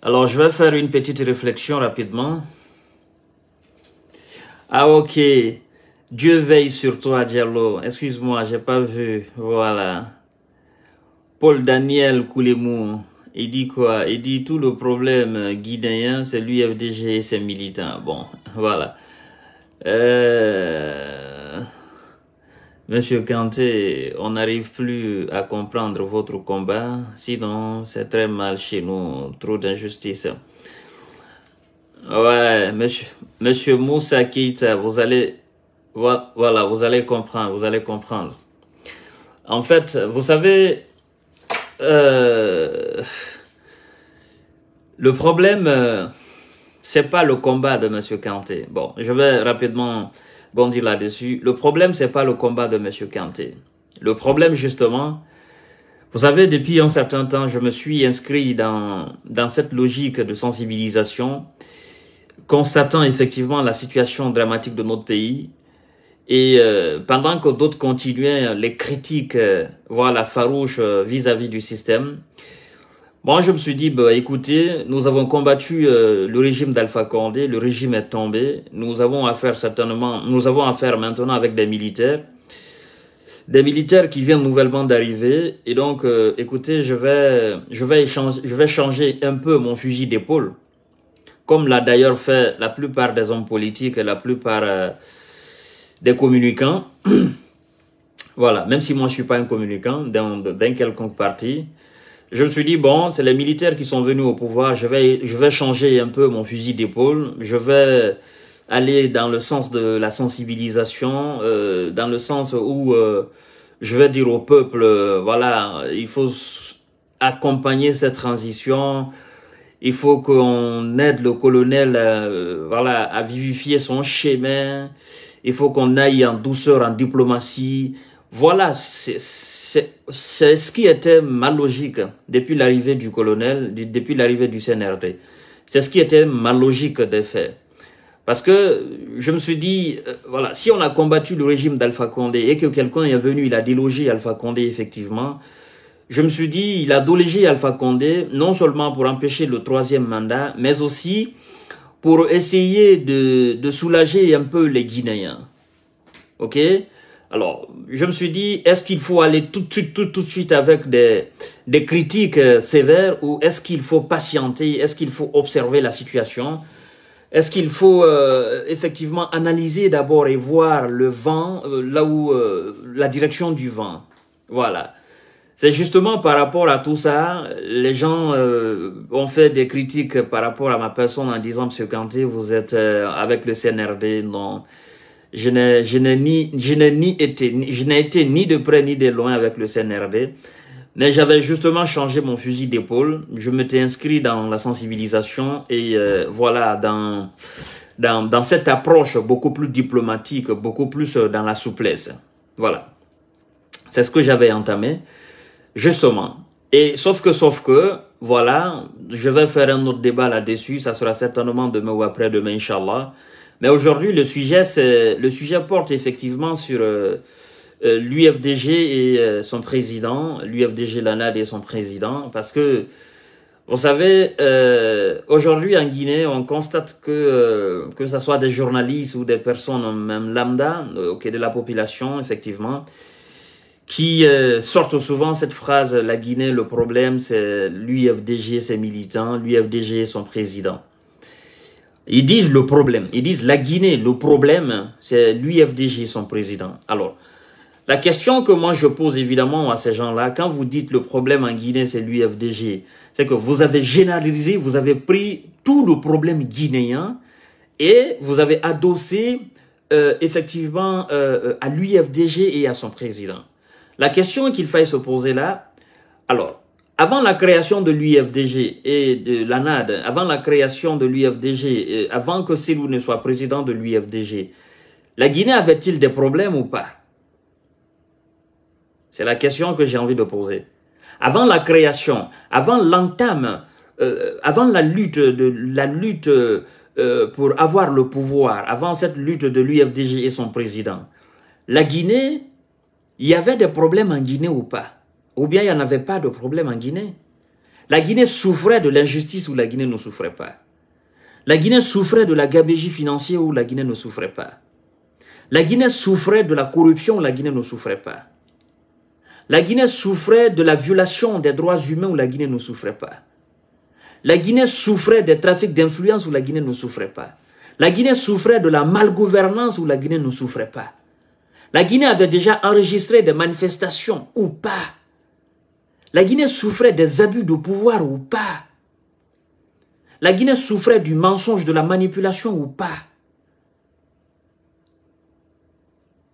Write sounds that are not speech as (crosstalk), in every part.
Alors, je vais faire une petite réflexion rapidement. Ah, ok. Dieu veille sur toi, Diallo. Excuse-moi, j'ai pas vu. Voilà. Paul Daniel Koulemou. Il dit quoi Il dit tout le problème guinéen, c'est l'UFDG et ses militants. Bon, voilà. Euh Monsieur Kanté, on n'arrive plus à comprendre votre combat, sinon c'est très mal chez nous, trop d'injustice. Ouais, monsieur, monsieur Moussa Kita, vous allez, voilà, vous allez comprendre, vous allez comprendre. En fait, vous savez, euh, le problème, euh, c'est pas le combat de monsieur Kanté. Bon, je vais rapidement dit là-dessus. Le problème, c'est pas le combat de M. Kanté. Le problème, justement, vous savez, depuis un certain temps, je me suis inscrit dans, cette logique de sensibilisation, constatant effectivement la situation dramatique de notre pays. Et euh, pendant que d'autres continuaient les critiques, euh, voire la farouche vis à -vis du système, Bon, je me suis dit, bah, écoutez, nous avons combattu euh, le régime d'Alpha Condé, le régime est tombé. Nous avons affaire certainement, nous avons affaire maintenant avec des militaires, des militaires qui viennent nouvellement d'arriver. Et donc, euh, écoutez, je vais, je vais je vais changer un peu mon fusil d'épaule, comme l'a d'ailleurs fait la plupart des hommes politiques et la plupart euh, des communicants. (clears throat) voilà, même si moi je suis pas un communicant d'un quelconque parti je me suis dit, bon, c'est les militaires qui sont venus au pouvoir, je vais, je vais changer un peu mon fusil d'épaule, je vais aller dans le sens de la sensibilisation, euh, dans le sens où euh, je vais dire au peuple, euh, voilà, il faut accompagner cette transition, il faut qu'on aide le colonel voilà, à vivifier son chemin, il faut qu'on aille en douceur, en diplomatie. Voilà, c'est c'est ce qui était mal logique depuis l'arrivée du colonel, depuis l'arrivée du CNRD. C'est ce qui était mal logique des faits. Parce que je me suis dit, euh, voilà, si on a combattu le régime d'Alpha Condé et que quelqu'un est venu, il a délogé Alpha Condé, effectivement, je me suis dit, il a délogé Alpha Condé, non seulement pour empêcher le troisième mandat, mais aussi pour essayer de, de soulager un peu les Guinéens. OK alors, je me suis dit, est-ce qu'il faut aller tout de suite, tout, de suite avec des, critiques euh, sévères ou est-ce qu'il faut patienter, est-ce qu'il faut observer la situation est-ce qu'il faut euh, effectivement analyser d'abord et voir le vent, euh, là où la direction du vent Voilà. C'est justement par rapport à tout ça, les gens ont fait des critiques par rapport à ma personne en disant, M. Kanté, vous êtes avec le CNRD, non je n'ai, je n'ai ni, été, ni, je n'ai été ni de près ni de loin avec le CNRD. Mais j'avais justement changé mon fusil d'épaule. Je m'étais inscrit dans la sensibilisation et euh, voilà, dans, dans, dans, cette approche beaucoup plus diplomatique, beaucoup plus euh, dans la souplesse. Voilà. C'est ce que j'avais entamé. Justement. Et sauf que, sauf que, voilà, je vais faire un autre débat là-dessus. Ça sera certainement demain ou après-demain, Inch'Allah. Mais aujourd'hui, le sujet, c'est, le sujet porte effectivement sur euh, euh, l'UFDG et euh, son président, l'UFDG Lanad et son président, parce que vous savez, aujourd'hui en Guinée, on constate que que ce soit des journalistes ou des personnes même lambda, cas de la population, effectivement, qui sortent souvent cette phrase la Guinée, le problème, c'est l'UFDG, ses militants, l'UFDG son président. Ils disent le problème. Ils disent la Guinée, le problème, c'est l'UFDG, son président. Alors, la question que moi je pose évidemment à ces gens-là, quand vous dites le problème en Guinée, c'est l'UFDG, c'est que vous avez généralisé, vous avez pris tout le problème guinéen et vous avez adossé euh, effectivement euh, euh, à l'UFDG et à son président. La question qu'il faille se poser là, alors, avant la création de l'UFDG et de l'ANAD, avant la création de l'UFDG, euh, avant que Sélou ne soit président de l'UFDG, la Guinée avait-il des problèmes ou pas C'est la question que j'ai envie de poser. Avant la création, avant l'entame, euh, avant la lutte, de, la lutte euh, pour avoir le pouvoir, avant cette lutte de l'UFDG et son président, la Guinée, il y avait des problèmes en Guinée ou pas ou bien il n'y en avait pas de problème en Guinée. La Guinée souffrait de l'injustice ou la Guinée ne souffrait pas. La Guinée souffrait de la gabégie financière ou la Guinée ne souffrait pas. La Guinée souffrait de la corruption ou la Guinée ne souffrait pas. La Guinée souffrait de la violation des droits humains ou la Guinée ne souffrait pas. La Guinée souffrait des trafics d'influence où la Guinée ne souffrait pas. La Guinée souffrait de la malgouvernance où la Guinée ne souffrait pas. La Guinée avait déjà enregistré des manifestations ou pas la Guinée souffrait des abus de pouvoir ou pas La Guinée souffrait du mensonge, de la manipulation ou pas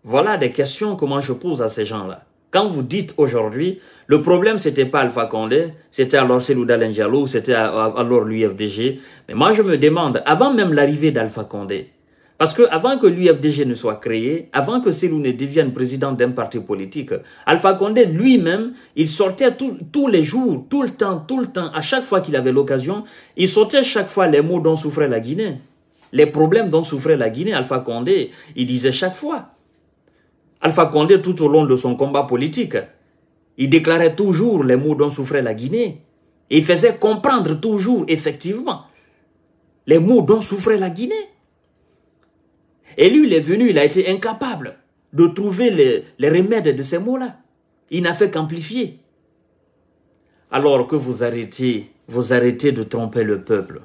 Voilà des questions que moi je pose à ces gens-là. Quand vous dites aujourd'hui, le problème c'était pas Alpha Condé, c'était alors Selou ou c'était alors l'UFDG. Mais moi je me demande, avant même l'arrivée d'Alpha Condé, parce que avant que l'UFDG ne soit créé, avant que Selou ne devienne président d'un parti politique, Alpha Condé lui-même, il sortait tous les jours, tout le temps, tout le temps, à chaque fois qu'il avait l'occasion, il sortait chaque fois les mots dont souffrait la Guinée, les problèmes dont souffrait la Guinée. Alpha Condé, il disait chaque fois. Alpha Condé, tout au long de son combat politique, il déclarait toujours les mots dont souffrait la Guinée. il faisait comprendre toujours, effectivement, les mots dont souffrait la Guinée. Et lui, il est venu, il a été incapable de trouver les, remèdes de ces mots-là. Il n'a fait qu'amplifier. Alors que vous arrêtez, vous arrêtez de tromper le peuple.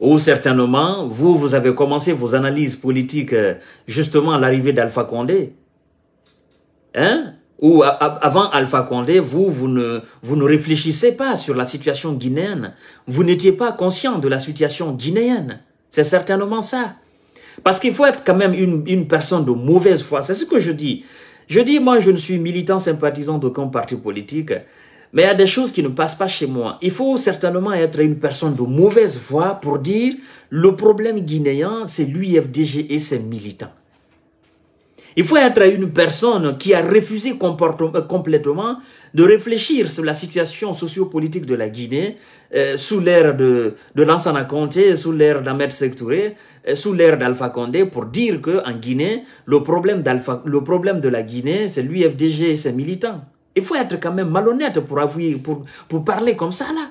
Ou certainement, vous, vous avez commencé vos analyses politiques euh, justement à l'arrivée d'Alpha Condé. Hein Ou avant Alpha Condé, vous, vous ne, vous ne réfléchissez pas sur la situation guinéenne. Vous n'étiez pas conscient de la situation guinéenne. C'est certainement ça. Parce qu'il faut être quand même une, une personne de mauvaise foi. C'est ce que je dis. Je dis, moi, je ne suis militant, sympathisant d'aucun parti politique. Mais il y a des choses qui ne passent pas chez moi. Il faut certainement être une personne de mauvaise foi pour dire le problème guinéen, c'est l'UFDG et ses militants. Il faut être une personne qui a refusé euh, complètement de réfléchir sur la situation sociopolitique de la Guinée euh, sous l'ère de, de Lansana Conté, sous l'ère d'Ahmed Sektouré, euh, sous l'ère d'Alpha Condé, pour dire que en Guinée, le problème, le problème de la Guinée, c'est l'UFDG et ses militants. Il faut être quand même malhonnête pour, avouer, pour, pour parler comme ça là.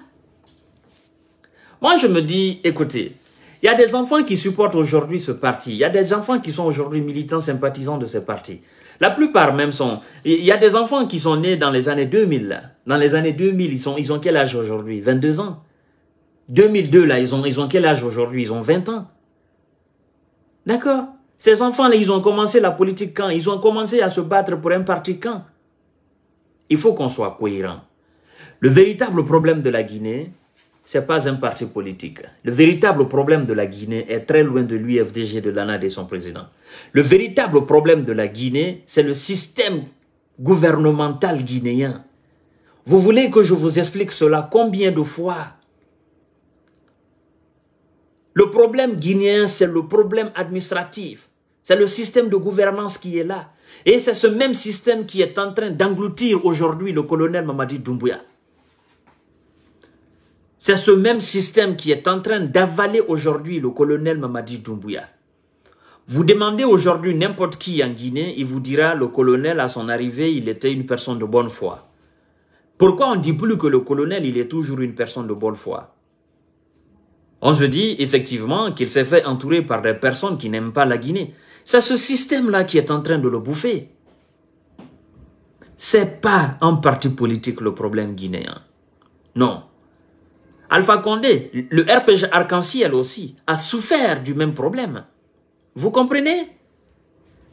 Moi, je me dis, écoutez, il y a des enfants qui supportent aujourd'hui ce parti. Il y a des enfants qui sont aujourd'hui militants, sympathisants de ce parti. La plupart même sont... Il y a des enfants qui sont nés dans les années 2000. Dans les années 2000, ils, sont, ils ont quel âge aujourd'hui 22 ans. 2002, là, ils ont, ils ont quel âge aujourd'hui Ils ont 20 ans. D'accord Ces enfants-là, ils ont commencé la politique quand Ils ont commencé à se battre pour un parti quand Il faut qu'on soit cohérent. Le véritable problème de la Guinée, ce n'est pas un parti politique. Le véritable problème de la Guinée est très loin de l'UFDG, de l'ANAD et son président. Le véritable problème de la Guinée, c'est le système gouvernemental guinéen. Vous voulez que je vous explique cela combien de fois Le problème guinéen, c'est le problème administratif. C'est le système de gouvernance qui est là. Et c'est ce même système qui est en train d'engloutir aujourd'hui le colonel Mamadi Doumbouya. C'est ce même système qui est en train d'avaler aujourd'hui le colonel Mamadi Doumbouya. Vous demandez aujourd'hui n'importe qui en Guinée, il vous dira le colonel à son arrivée, il était une personne de bonne foi. Pourquoi on ne dit plus que le colonel, il est toujours une personne de bonne foi On se dit effectivement qu'il s'est fait entourer par des personnes qui n'aiment pas la Guinée. C'est ce système-là qui est en train de le bouffer. C'est pas un parti politique le problème guinéen. Non. Alpha Condé, le RPG arc-en-ciel aussi, a souffert du même problème. Vous comprenez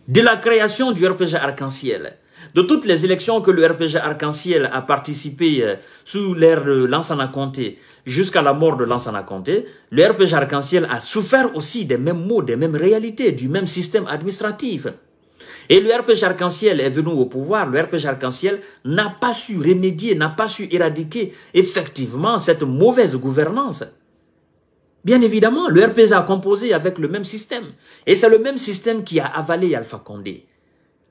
De la création du RPG arc-en-ciel, de toutes les élections que le RPG arc-en-ciel a participé euh, sous l'ère de Lansana Conté jusqu'à la mort de Lansana Conté, le RPG arc-en-ciel a souffert aussi des mêmes mots, des mêmes réalités, du même système administratif. Et le RPG Arc-en-Ciel est venu au pouvoir. Le RPG Arc-en-Ciel n'a pas su remédier, n'a pas su éradiquer effectivement cette mauvaise gouvernance. Bien évidemment, le RPG a composé avec le même système. Et c'est le même système qui a avalé Alpha Condé.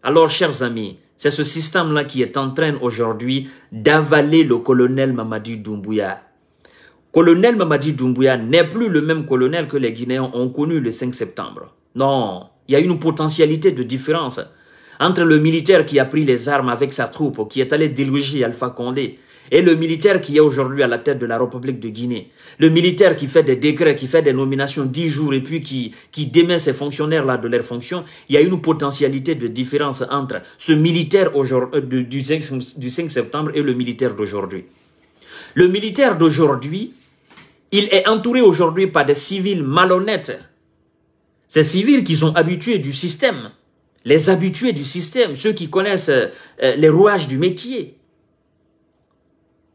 Alors, chers amis, c'est ce système-là qui est en train aujourd'hui d'avaler le colonel Mamadi Doumbouya. Colonel Mamadi Doumbouya n'est plus le même colonel que les Guinéens ont connu le 5 septembre. Non, il y a une potentialité de différence entre le militaire qui a pris les armes avec sa troupe, qui est allé déloger Alpha Condé, et le militaire qui est aujourd'hui à la tête de la République de Guinée. Le militaire qui fait des décrets, qui fait des nominations dix jours et puis qui, qui démet ses fonctionnaires-là de leurs fonctions, il y a une potentialité de différence entre ce militaire euh, du 5 septembre et le militaire d'aujourd'hui. Le militaire d'aujourd'hui, il est entouré aujourd'hui par des civils malhonnêtes ces civils qui sont habitués du système, les habitués du système, ceux qui connaissent euh, euh, les rouages du métier.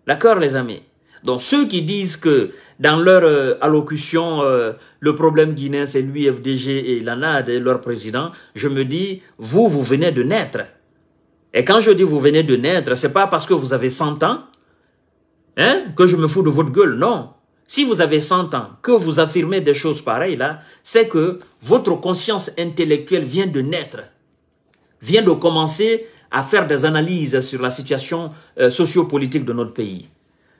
D'accord, les amis donc ceux qui disent que dans leur euh, allocution, le problème guinéen, c'est FDG et l'ANAD et leur président, je me dis, vous, vous venez de naître. Et quand je dis vous venez de naître, c'est pas parce que vous avez 100 ans hein, que je me fous de votre gueule, non. Si vous avez 100 ans, que vous affirmez des choses pareilles là, c'est que votre conscience intellectuelle vient de naître, vient de commencer à faire des analyses sur la situation euh, sociopolitique de notre pays.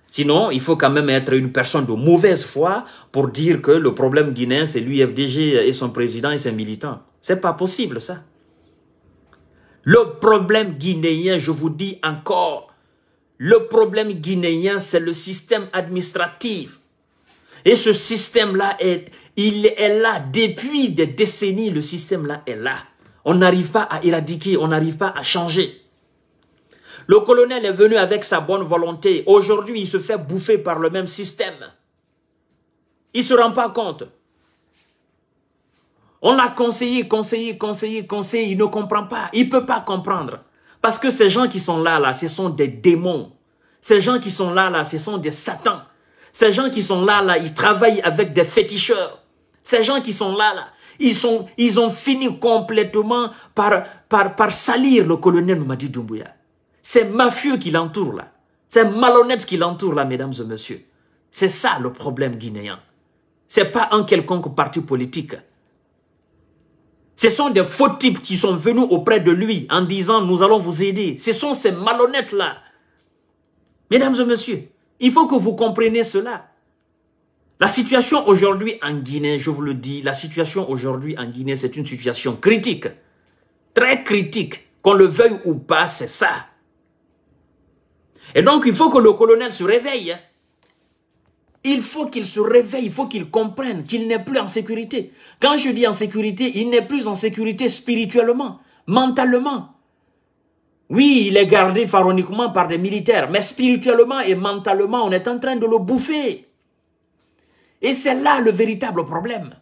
Sinon, il faut quand même être une personne de mauvaise foi pour dire que le problème guinéen, c'est l'UFDG et son président et ses militants. C'est pas possible, ça. Le problème guinéen, je vous dis encore, le problème guinéen, c'est le système administratif. Et ce système-là, est, il est là depuis des décennies, le système-là est là. On n'arrive pas à éradiquer, on n'arrive pas à changer. Le colonel est venu avec sa bonne volonté. Aujourd'hui, il se fait bouffer par le même système. Il ne se rend pas compte. On l'a conseillé, conseillé, conseillé, conseillé. Il ne comprend pas. Il ne peut pas comprendre. Parce que ces gens qui sont là, là, ce sont des démons. Ces gens qui sont là, là, ce sont des satans. Ces gens qui sont là, là, ils travaillent avec des féticheurs. Ces gens qui sont là, là, ils, sont, ils ont fini complètement par, par, par salir le colonel Mamadi Doumbouya. C'est mafieux qui l'entourent là. C'est malhonnête qui l'entoure là, mesdames et messieurs. C'est ça le problème guinéen. Ce n'est pas un quelconque parti politique. Ce sont des faux types qui sont venus auprès de lui en disant nous allons vous aider. Ce sont ces malhonnêtes là. Mesdames et messieurs, il faut que vous compreniez cela. La situation aujourd'hui en Guinée, je vous le dis, la situation aujourd'hui en Guinée, c'est une situation critique. Très critique. Qu'on le veuille ou pas, c'est ça. Et donc, il faut que le colonel se réveille. Il faut qu'il se réveille, il faut qu'il comprenne qu'il n'est plus en sécurité. Quand je dis en sécurité, il n'est plus en sécurité spirituellement, mentalement, oui, il est gardé pharaoniquement par des militaires, mais spirituellement et mentalement, on est en train de le bouffer. Et c'est là le véritable problème.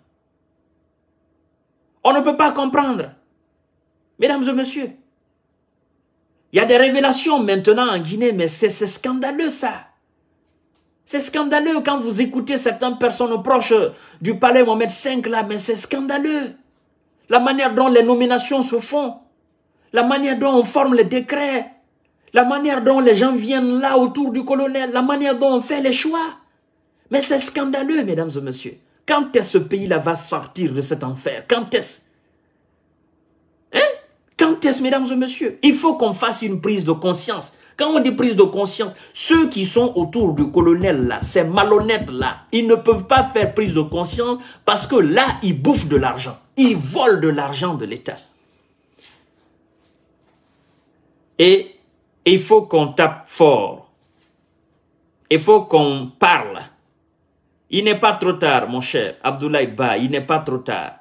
On ne peut pas comprendre. Mesdames et messieurs, il y a des révélations maintenant en Guinée, mais c'est scandaleux ça. C'est scandaleux quand vous écoutez certaines personnes proches du palais Mohamed V là, mais c'est scandaleux. La manière dont les nominations se font la manière dont on forme les décrets, la manière dont les gens viennent là autour du colonel, la manière dont on fait les choix. Mais c'est scandaleux, mesdames et messieurs. Quand est-ce ce pays-là va sortir de cet enfer Quand est-ce Hein Quand est-ce, mesdames et messieurs Il faut qu'on fasse une prise de conscience. Quand on dit prise de conscience, ceux qui sont autour du colonel là, ces malhonnêtes là, ils ne peuvent pas faire prise de conscience parce que là, ils bouffent de l'argent. Ils volent de l'argent de l'État. Et il faut qu'on tape fort. Il faut qu'on parle. Il n'est pas trop tard, mon cher Abdoulaye Ba, il n'est pas trop tard.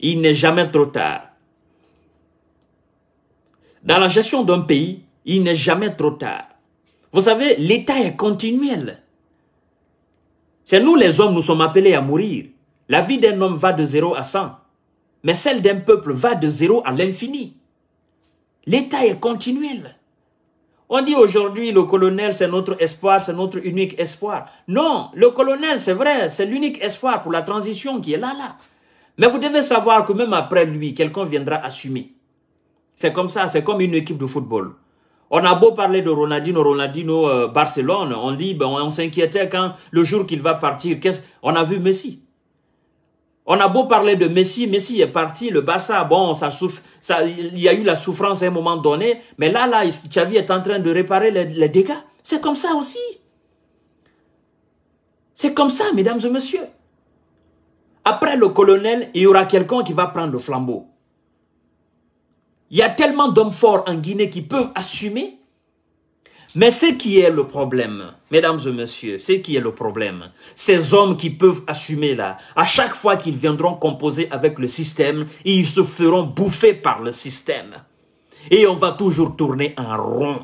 Il n'est jamais trop tard. Dans la gestion d'un pays, il n'est jamais trop tard. Vous savez, l'État est continuel. C'est nous les hommes, nous sommes appelés à mourir. La vie d'un homme va de zéro à 100, mais celle d'un peuple va de zéro à l'infini. L'État est continuel. On dit aujourd'hui, le colonel, c'est notre espoir, c'est notre unique espoir. Non, le colonel, c'est vrai, c'est l'unique espoir pour la transition qui est là, là. Mais vous devez savoir que même après lui, quelqu'un viendra assumer. C'est comme ça, c'est comme une équipe de football. On a beau parler de Ronaldinho, Ronaldinho, euh, Barcelone, on dit, ben, on, s'inquiétait quand le jour qu'il va partir, qu'est-ce, on a vu Messi. On a beau parler de Messi, Messi est parti, le Barça, bon, ça souffre, ça, il y a eu la souffrance à un moment donné, mais là, là, Xavi est en train de réparer les dégâts. C'est comme ça aussi. C'est comme ça, mesdames et messieurs. Après le colonel, il y aura quelqu'un qui va prendre le flambeau. Il y a tellement d'hommes forts en Guinée qui peuvent assumer mais ce qui est le problème, mesdames et messieurs, c'est qui est le problème, ces hommes qui peuvent assumer là, à chaque fois qu'ils viendront composer avec le système, ils se feront bouffer par le système. Et on va toujours tourner en rond.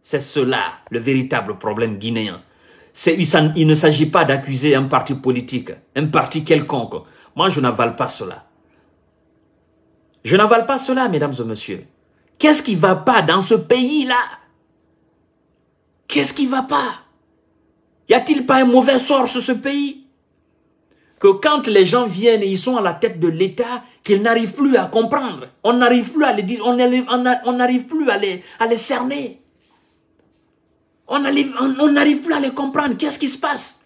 C'est cela le véritable problème guinéen. Il ne s'agit pas d'accuser un parti politique, un parti quelconque. Moi, je n'avale pas cela. Je n'avale pas cela, mesdames et messieurs. Qu'est-ce qui ne va pas dans ce pays-là Qu'est-ce qui ne va pas Y a-t-il pas un mauvais sort sur ce pays Que quand les gens viennent et ils sont à la tête de l'État, qu'ils n'arrivent plus à comprendre. On n'arrive plus à les dire, on n'arrive plus à les, cerner. On n'arrive plus à les comprendre. Qu'est-ce qui se passe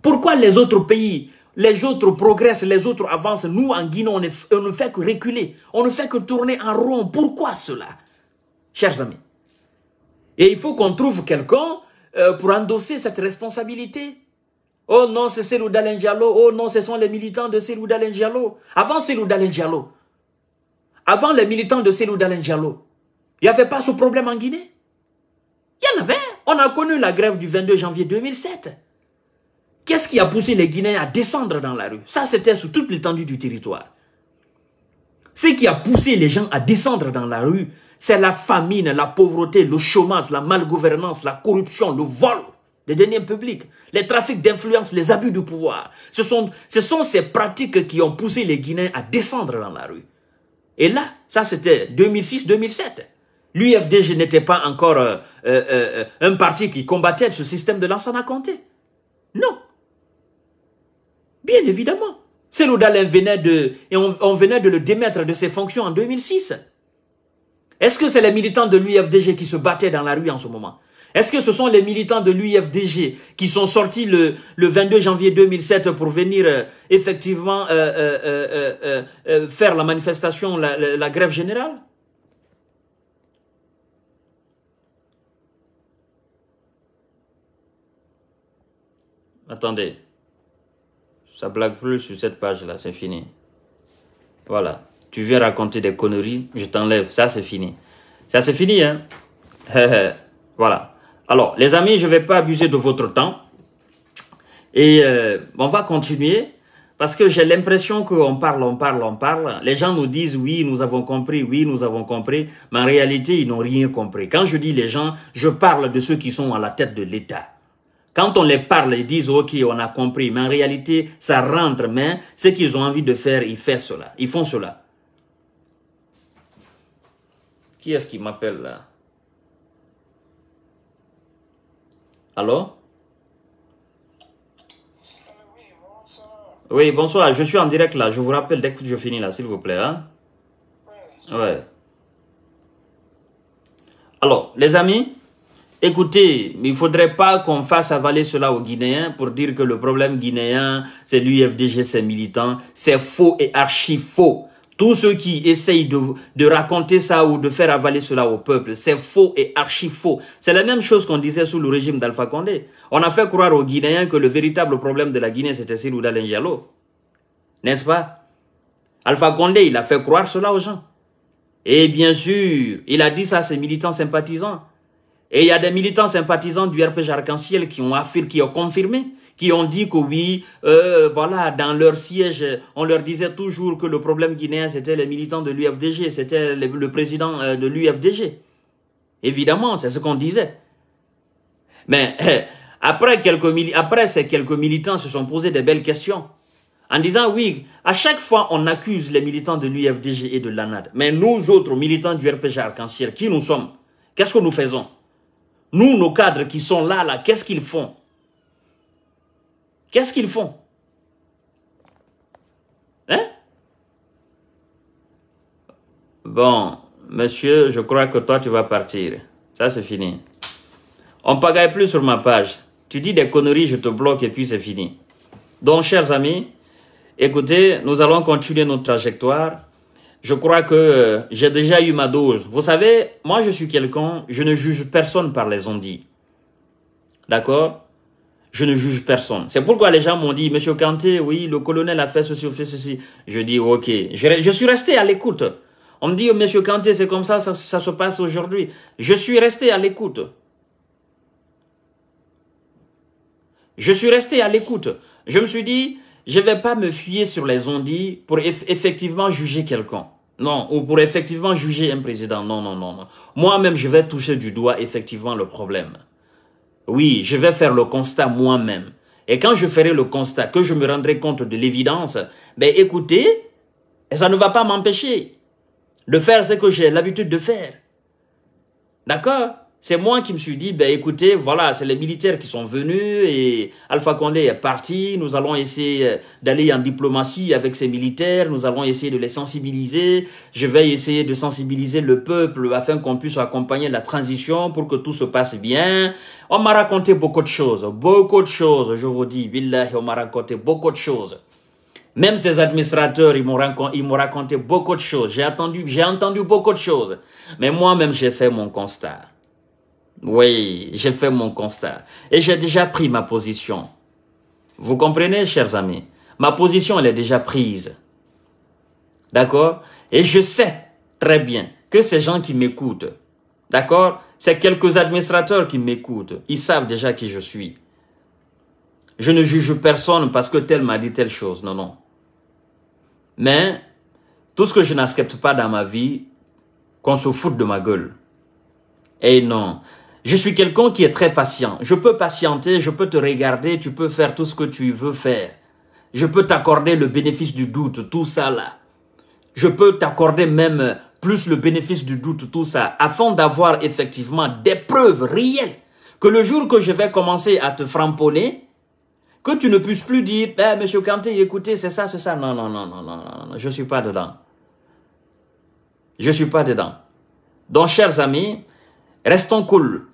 Pourquoi les autres pays, les autres progressent, les autres avancent Nous, en Guinée, on ne fait que reculer. On ne fait que tourner en rond. Pourquoi cela Chers amis, et il faut qu'on trouve quelqu'un euh, pour endosser cette responsabilité. Oh non, c'est Selou Diallo. Oh non, ce sont les militants de Selou Diallo. Avant Selou Diallo, avant les militants de Selou Diallo, il n'y avait pas ce problème en Guinée. Il y en avait. On a connu la grève du 22 janvier 2007. Qu'est-ce qui a poussé les Guinéens à descendre dans la rue Ça, c'était sur toute l'étendue du territoire. Ce qui a poussé les gens à descendre dans la rue, c'est la famine, la pauvreté, le chômage, la malgouvernance, la corruption, le vol des deniers publics, les trafics d'influence, les abus du pouvoir. Ce sont, ces pratiques qui ont poussé les Guinéens à descendre dans la rue. Et là, ça c'était 2006-2007. L'UFDG n'était pas encore euh, euh, euh, un parti qui combattait ce système de à comté. Non. Bien évidemment. Célodalin venait de... Et on venait de le démettre de ses fonctions en 2006. Est-ce que c'est les militants de l'UFDG qui se battaient dans la rue en ce moment Est-ce que ce sont les militants de l'UFDG qui sont sortis le, 22 janvier 2007 pour venir euh, effectivement euh, euh, faire la manifestation, la, grève générale Attendez, ça blague plus sur cette page-là, c'est fini. Voilà tu viens raconter des conneries, je t'enlève. Ça, c'est fini. Ça, c'est fini, hein. (laughs) voilà. Alors, les amis, je ne vais pas abuser de votre temps. Et euh, on va continuer. Parce que j'ai l'impression qu'on parle, on parle, on parle. Les gens nous disent oui, nous avons compris, oui, nous avons compris. Mais en réalité, ils n'ont rien compris. Quand je dis les gens, je parle de ceux qui sont à la tête de l'État. Quand on les parle, ils disent ok, on a compris. Mais en réalité, ça rentre. Mais ce qu'ils ont envie de faire, ils font cela. Ils font cela. Qui est-ce qui m'appelle là Allô Oui, bonsoir, je suis en direct là. Je vous rappelle dès que je finis là, s'il vous plaît. Hein? Ouais. Alors, les amis, écoutez, il ne faudrait pas qu'on fasse avaler cela aux Guinéens pour dire que le problème guinéen, c'est l'UFDG, ses militants. C'est faux et archi faux. Tous ceux qui essayent de, raconter ça ou de faire avaler cela au peuple, c'est faux et archi faux. C'est la même chose qu'on disait sous le régime d'Alpha Condé. On a fait croire aux Guinéens que le véritable problème de la Guinée, c'était Silouda Lengialo. N'est-ce pas Alpha Condé, il a fait croire cela aux gens. Et bien sûr, il a dit ça à ses militants sympathisants. Et il y a des militants sympathisants du RPG Arc-en-Ciel qui ont affirmé, qui ont confirmé qui ont dit que oui, euh, voilà, dans leur siège, on leur disait toujours que le problème guinéen, c'était les militants de l'UFDG, c'était le, président euh, de l'UFDG. Évidemment, c'est ce qu'on disait. Mais euh, après, quelques après, ces quelques militants se sont posés des belles questions en disant oui, à chaque fois on accuse les militants de l'UFDG et de l'ANAD. Mais nous autres militants du RPG arc en qui nous sommes Qu'est-ce que nous faisons Nous, nos cadres qui sont là, là, qu'est-ce qu'ils font Qu'est-ce qu'ils font Hein Bon, monsieur, je crois que toi, tu vas partir. Ça, c'est fini. On pagaille plus sur ma page. Tu dis des conneries, je te bloque et puis c'est fini. Donc, chers amis, écoutez, nous allons continuer notre trajectoire. Je crois que euh, j'ai déjà eu ma dose. Vous savez, moi, je suis quelqu'un, je ne juge personne par les ondits. D'accord je ne juge personne. C'est pourquoi les gens m'ont dit, Monsieur Kanté, oui, le colonel a fait ceci, fait ceci. Je dis, ok, je, suis resté à l'écoute. On me dit, Monsieur Kanté, c'est comme ça, ça, se passe aujourd'hui. Je suis resté à l'écoute. Je suis resté à l'écoute. Je me suis dit, je ne vais pas me fier sur les ondits pour effectivement juger quelqu'un. Non, ou pour effectivement juger un président. Non, non, non. non. Moi-même, je vais toucher du doigt effectivement le problème. Oui, je vais faire le constat moi-même. Et quand je ferai le constat, que je me rendrai compte de l'évidence, ben écoutez, ça ne va pas m'empêcher de faire ce que j'ai l'habitude de faire. D'accord c'est moi qui me suis dit, ben écoutez, voilà, c'est les militaires qui sont venus et Alpha Condé est parti. Nous allons essayer euh, d'aller en diplomatie avec ces militaires. Nous allons essayer de les sensibiliser. Je vais essayer de sensibiliser le peuple afin qu'on puisse accompagner la transition pour que tout se passe bien. On m'a raconté beaucoup de choses, beaucoup de choses. Je vous dis, billahi, on m'a raconté beaucoup de choses. Même ces administrateurs, ils m'ont m'ont raconté beaucoup de choses. J'ai entendu beaucoup de choses. Mais moi-même, j'ai fait mon constat. Oui, j'ai fait mon constat. Et j'ai déjà pris ma position. Vous comprenez, chers amis Ma position, elle est déjà prise. D'accord Et je sais très bien que ces gens qui m'écoutent, d'accord C'est quelques administrateurs qui m'écoutent. Ils savent déjà qui je suis. Je ne juge personne parce que tel m'a dit telle chose. Non, non. Mais tout ce que je n'accepte pas dans ma vie, qu'on se foute de ma gueule. Et eh non, je suis quelqu'un qui est très patient. Je peux patienter, je peux te regarder, tu peux faire tout ce que tu veux faire. Je peux t'accorder le bénéfice du doute, tout ça là. Je peux t'accorder même plus le bénéfice du doute, tout ça, afin d'avoir effectivement des preuves réelles que le jour que je vais commencer à te framponner, que tu ne puisses plus dire, eh, monsieur Kanté, écoutez, c'est ça, c'est ça. Non, non, non, non, non, non, non, je suis pas dedans. Je suis pas dedans. Donc, chers amis, restons cool.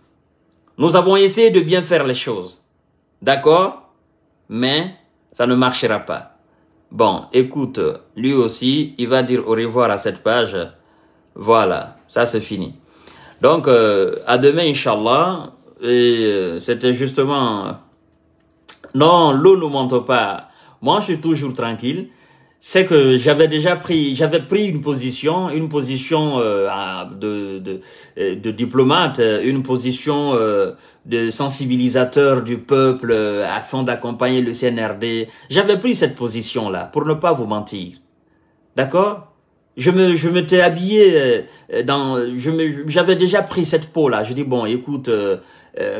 Nous avons essayé de bien faire les choses. D'accord Mais ça ne marchera pas. Bon, écoute, lui aussi, il va dire au revoir à cette page. Voilà, ça c'est fini. Donc, euh, à demain, Inch'Allah. Et euh, c'était justement... Non, l'eau ne monte pas. Moi, je suis toujours tranquille c'est que j'avais déjà pris, j'avais pris une position, une position euh, de, de, euh, de, diplomate, euh, une position de sensibilisateur du peuple afin d'accompagner le CNRD. J'avais pris cette position-là, pour ne pas vous mentir. D'accord je me, je m'étais habillé euh, dans, je me, j'avais déjà pris cette peau là. Je dis bon, écoute, euh,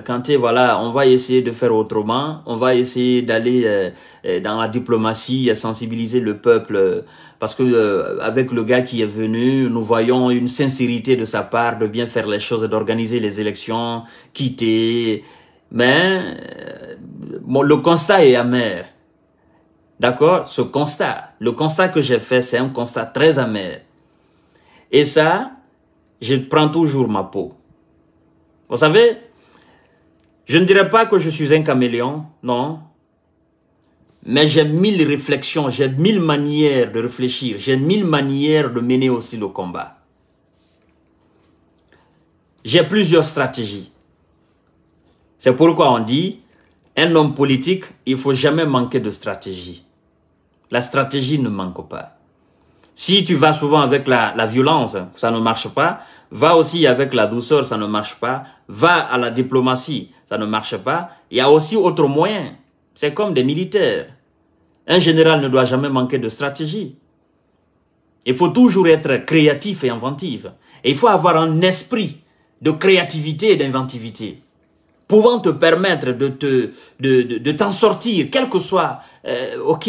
quand euh, voilà, on va essayer de faire autrement. On va essayer d'aller euh, dans la diplomatie, à sensibiliser le peuple, parce que avec le gars qui est venu, nous voyons une sincérité de sa part de bien faire les choses, d'organiser les élections, quitter. Mais le constat est amer. D'accord Ce constat, le constat que j'ai fait, c'est un constat très amer. Et ça, je prends toujours ma peau. Vous savez, je ne dirais pas que je suis un caméléon, non. Mais j'ai mille réflexions, j'ai mille manières de réfléchir, j'ai mille manières de mener aussi le combat. J'ai plusieurs stratégies. C'est pourquoi on dit, un homme politique, il faut jamais manquer de stratégie. La stratégie ne manque pas. Si tu vas souvent avec la, violence, ça ne marche pas. Va aussi avec la douceur, ça ne marche pas. Va à la diplomatie, ça ne marche pas. Il y a aussi autre moyen. C'est comme des militaires. Un général ne doit jamais manquer de stratégie. Il faut toujours être créatif et inventif. Et il faut avoir un esprit de créativité et d'inventivité pouvant te permettre de te de, t'en sortir, euh, quelle que soit ok,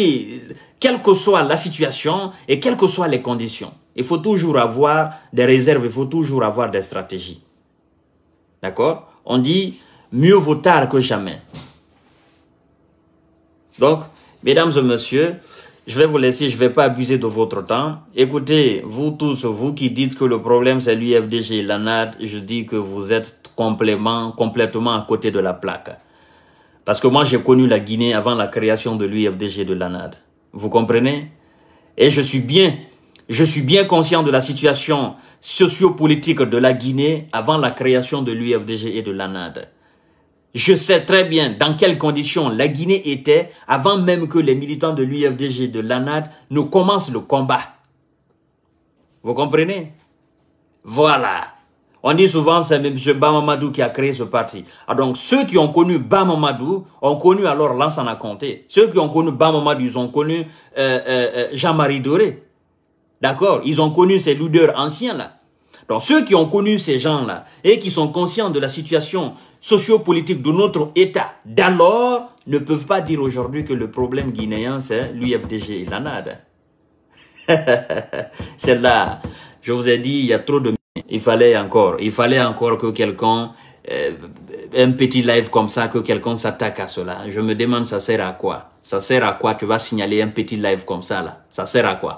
soit la situation et quelles que soient les conditions. Il faut toujours avoir des réserves, il faut toujours avoir des stratégies. D'accord On dit mieux vaut tard que jamais. Donc, mesdames et messieurs, je vais vous laisser, je ne vais pas abuser de votre temps. Écoutez, vous tous, vous qui dites que le problème c'est l'UFDG, l'ANAD, je dis que vous êtes complètement à côté de la plaque. Parce que moi, j'ai connu la Guinée avant la création de l'UFDG de l'ANAD. Vous comprenez Et je suis bien, je suis bien conscient de la situation sociopolitique de la Guinée avant la création de l'UFDG et de l'ANAD. Je sais très bien dans quelles conditions la Guinée était avant même que les militants de l'UFDG et de l'ANAD ne commencent le combat. Vous comprenez Voilà. On dit souvent c'est M. Bamamadou qui a créé ce parti. Ah, donc ceux qui ont connu Bamamadou ont connu alors Lansana Conté. Ceux qui ont connu Bamamadou, ils ont connu euh, euh, euh, Jean-Marie Doré. D'accord Ils ont connu ces leaders anciens là. Donc ceux qui ont connu ces gens-là et qui sont conscients de la situation sociopolitique de notre État d'alors ne peuvent pas dire aujourd'hui que le problème guinéen c'est l'UFDG et l'ANAD. (laughs) c'est là, je vous ai dit, il y a trop de fallait encore, il fallait encore que quelqu'un, euh, un petit live comme ça, que quelqu'un s'attaque à cela. Je me demande, ça sert à quoi Ça sert à quoi Tu vas signaler un petit live comme ça, là Ça sert à quoi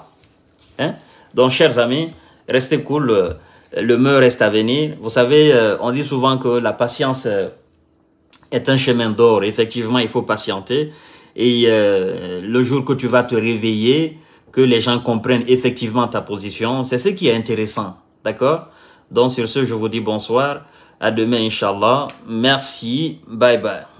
hein? Donc, chers amis, restez cool. Euh, le meur reste à venir. Vous savez, euh, on dit souvent que la patience est un chemin d'or. Effectivement, il faut patienter. Et le jour que tu vas te réveiller, que les gens comprennent effectivement ta position, c'est ce qui est intéressant. D'accord donc sur ce, je vous dis bonsoir. À demain, Inch'Allah. Merci. Bye bye.